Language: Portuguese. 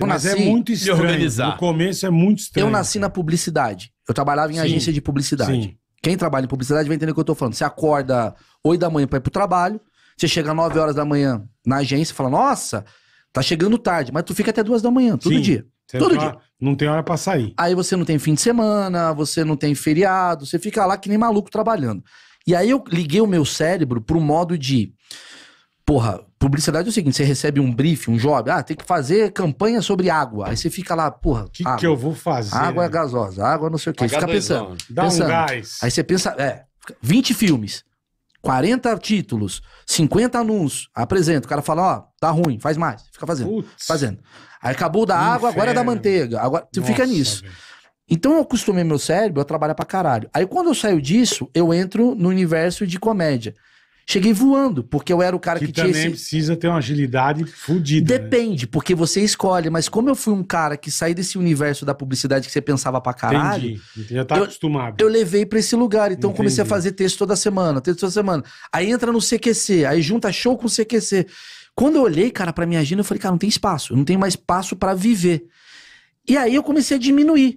Eu Mas é nasci, é muito estranho. No começo é muito estranho. Eu nasci na publicidade. Eu trabalhava em Sim. agência de publicidade. Sim. Quem trabalha em publicidade vai entender o que eu tô falando. Você acorda 8 da manhã para ir pro trabalho, você chega 9 horas da manhã na agência e fala: "Nossa, tá chegando tarde", mas tu fica até 2 da manhã todo Sim. dia. Você todo dia. Não tem hora para sair. Aí você não tem fim de semana, você não tem feriado, você fica lá que nem maluco trabalhando. E aí eu liguei o meu cérebro pro modo de porra, publicidade é o seguinte: você recebe um brief, um job, ah, tem que fazer campanha sobre água. Aí você fica lá, porra. O que, que eu vou fazer? Água é gasosa, água não sei o quê. fica pensando. Né? Dá pensando. um gás. Aí você pensa, é, 20 filmes, 40 títulos, 50 anúncios, apresenta. O cara fala, ó, tá ruim, faz mais. Fica fazendo. Putz. Fazendo. Aí acabou da água, Inferno. agora é da manteiga. Agora, você Nossa, fica nisso. Velho. Então eu acostumei meu cérebro a trabalhar pra caralho. Aí quando eu saio disso, eu entro no universo de comédia. Cheguei voando, porque eu era o cara que, que tinha também esse... precisa ter uma agilidade fodida. Né? Depende, né? porque você escolhe, mas como eu fui um cara que saí desse universo da publicidade que você pensava pra caralho. Entendi. Já tá eu, acostumado. Eu levei pra esse lugar, então Entendi. comecei a fazer texto toda semana, texto toda semana. Aí entra no CQC, aí junta show com CQC. Quando eu olhei, cara, pra minha agenda, eu falei, cara, não tem espaço, não tem mais espaço para viver. E aí eu comecei a diminuir.